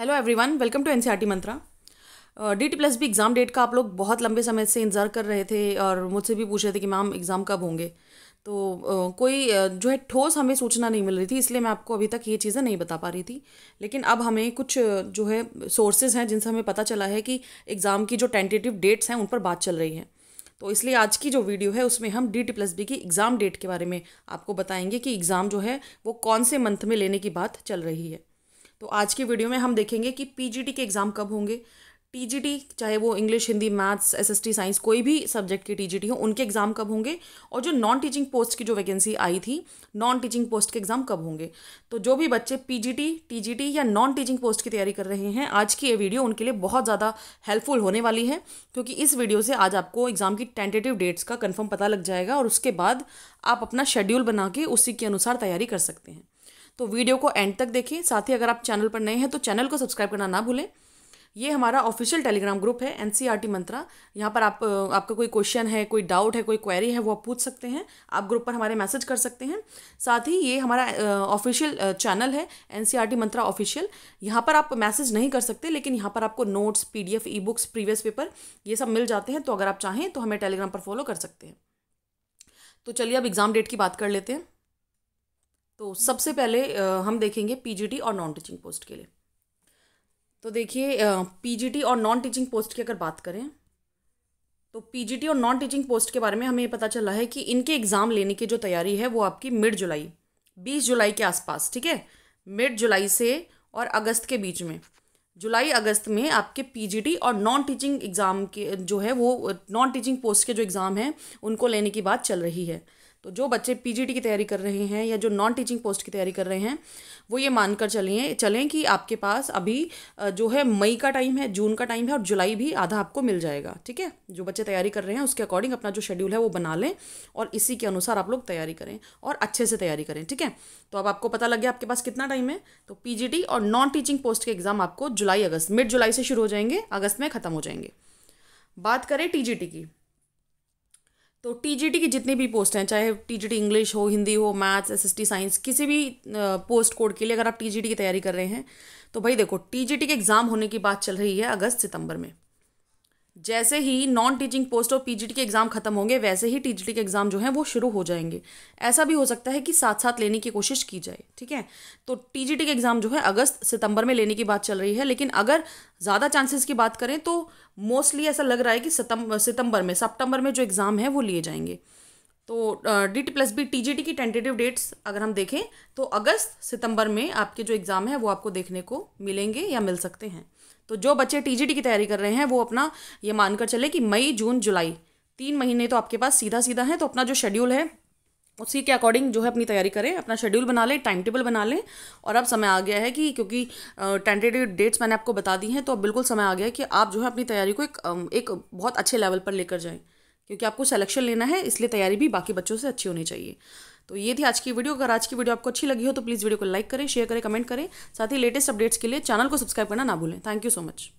hello everyone welcome to NCERT Mantra D T plus B exam date का आप लोग बहुत लंबे समय से इंतज़ार कर रहे थे और मुझसे भी पूछ रहे थे कि मैम एग्ज़ाम कब होंगे तो uh, कोई uh, जो है ठोस हमें सूचना नहीं मिल रही थी इसलिए मैं आपको अभी तक ये चीज़ें नहीं बता पा रही थी लेकिन अब हमें कुछ uh, जो है सोर्सेज हैं जिनसे हमें पता चला है कि एग्ज़ाम की जो टेंटेटिव डेट्स हैं उन पर बात चल रही है तो इसलिए आज की जो वीडियो है उसमें हम डी टी प्लस बी की एग्ज़ाम डेट के बारे में आपको बताएंगे कि एग्ज़ाम जो है वो कौन से मंथ में लेने की बात चल रही है तो आज की वीडियो में हम देखेंगे कि पीजीटी के एग्ज़ाम कब होंगे टीजीटी चाहे वो English Hindi maths SST science कोई भी सब्जेक्ट की टीजीटी हो उनके एग्जाम कब होंगे और जो नॉन टीचिंग पोस्ट की जो वैकेंसी आई थी नॉन टीचिंग पोस्ट के एग्जाम कब होंगे तो जो भी बच्चे पीजीटी टीजीटी या नॉन टीचिंग पोस्ट की तैयारी कर रहे हैं आज की ये वीडियो उनके लिए बहुत ज़्यादा हेल्पफुल होने वाली है क्योंकि इस वीडियो से आज आपको एग्ज़ाम की टेंटेटिव डेट्स का कन्फर्म पता लग जाएगा और उसके बाद आप अपना शेड्यूल बना के उसी के अनुसार तैयारी कर सकते हैं तो वीडियो को एंड तक देखिए साथ ही अगर आप चैनल पर नए हैं तो चैनल को सब्सक्राइब करना ना भूलें ये हमारा ऑफिशियल टेलीग्राम ग्रुप है N C R T Mantra यहाँ पर आप आपका कोई क्वेश्चन है कोई डाउट है कोई क्वेरी है वो आप पूछ सकते हैं आप ग्रुप पर हमारे मैसेज कर सकते हैं साथ ही ये हमारा ऑफिशियल चैनल है N C R T Mantra official यहाँ पर आप मैसेज नहीं कर सकते लेकिन यहाँ पर आपको notes P D F E books previous paper ये सब मिल जाते हैं तो अगर आप चाहें तो हमें टेलीग्राम पर फॉलो कर सकते हैं तो चलिए अब एग्ज़ाम डेट की बात कर लेते हैं तो सबसे पहले हम देखेंगे पीजीटी और नॉन टीचिंग पोस्ट के लिए तो देखिए पीजीटी और नॉन टीचिंग पोस्ट की अगर बात करें तो पीजीटी और नॉन टीचिंग पोस्ट के बारे में हमें पता चला है कि इनके एग्ज़ाम लेने की जो तैयारी है वो आपकी मिड जुलाई बीस जुलाई के आसपास ठीक है मिड जुलाई से और अगस्त के बीच में जुलाई अगस्त में आपके पीजीटी और नॉन टीचिंग एग्ज़ाम के जो है वो नॉन टीचिंग पोस्ट के जो एग्ज़ाम हैं उनको लेने की बात चल रही है तो जो बच्चे पीजीटी की तैयारी कर रहे हैं या जो नॉन टीचिंग पोस्ट की तैयारी कर रहे हैं वो ये मान कर चलिए चलें कि आपके पास अभी जो है मई का टाइम है जून का टाइम है और जुलाई भी आधा आपको मिल जाएगा ठीक है जो बच्चे तैयारी कर रहे हैं उसके अकॉर्डिंग अपना जो शेड्यूल है वो बना लें और इसी के अनुसार आप लोग तैयारी करें और अच्छे से तैयारी करें ठीक है तो अब आपको पता लग गया आपके पास कितना टाइम है तो पी और नॉन टीचिंग पोस्ट के एग्ज़ाम आपको जुलाई अगस्त मिड जुलाई से शुरू हो जाएंगे अगस्त में ख़त्म हो जाएंगे बात करें टी की तो टीजीटी की जितनी भी पोस्ट हैं चाहे टीजीटी इंग्लिश हो हिंदी हो मैथ्स टी साइंस किसी भी पोस्ट कोड के लिए अगर आप टीजीटी की तैयारी कर रहे हैं तो भाई देखो टीजीटी के एग्ज़ाम होने की बात चल रही है अगस्त सितंबर में जैसे ही नॉन टीचिंग पोस्ट और पीजीटी के एग्ज़ाम खत्म होंगे वैसे ही टीजीटी के एग्ज़ाम जो हैं वो शुरू हो जाएंगे ऐसा भी हो सकता है कि साथ साथ लेने की कोशिश की जाए ठीक है तो टीजीटी के एग्ज़ाम जो है अगस्त सितंबर में लेने की बात चल रही है लेकिन अगर ज़्यादा चांसेस की बात करें तो मोस्टली ऐसा लग रहा है कि सितंबर में सितंबर में जो एग्ज़ाम है वो लिए जाएंगे तो D T plus B T G T की टेंटेटिव डेट्स अगर हम देखें तो अगस्त सितंबर में आपके जो एग्ज़ाम है वो आपको देखने को मिलेंगे या मिल सकते हैं तो जो बच्चे टीजीटी की तैयारी कर रहे हैं वो अपना ये मानकर चले कि मई जून जुलाई तीन महीने तो आपके पास सीधा सीधा है तो अपना जो शेड्यूल है उसी के अकॉर्डिंग जो है अपनी तैयारी करें अपना शेड्यूल बना लें टाइम टेबल बना लें और अब समय आ गया है कि क्योंकि टेंटेटिव डेट्स मैंने आपको बता दी हैं तो अब बिल्कुल समय आ गया है कि आप जो है अपनी तैयारी को एक एक बहुत अच्छे लेवल पर लेकर जाएं क्योंकि आपको सिलेक्शन लेना है इसलिए तैयारी भी बाकी बच्चों से अच्छी होनी चाहिए तो ये थी आज की वीडियो अगर आज की वीडियो आपको अच्छी लगी हो तो प्लीज़ वीडियो को लाइक करें शेयर करें कमेंट करें साथ ही लेटेस्ट अपडेट्स के लिए चैनल को सब्सक्राइब करना ना भूलें थैंक यू सो मच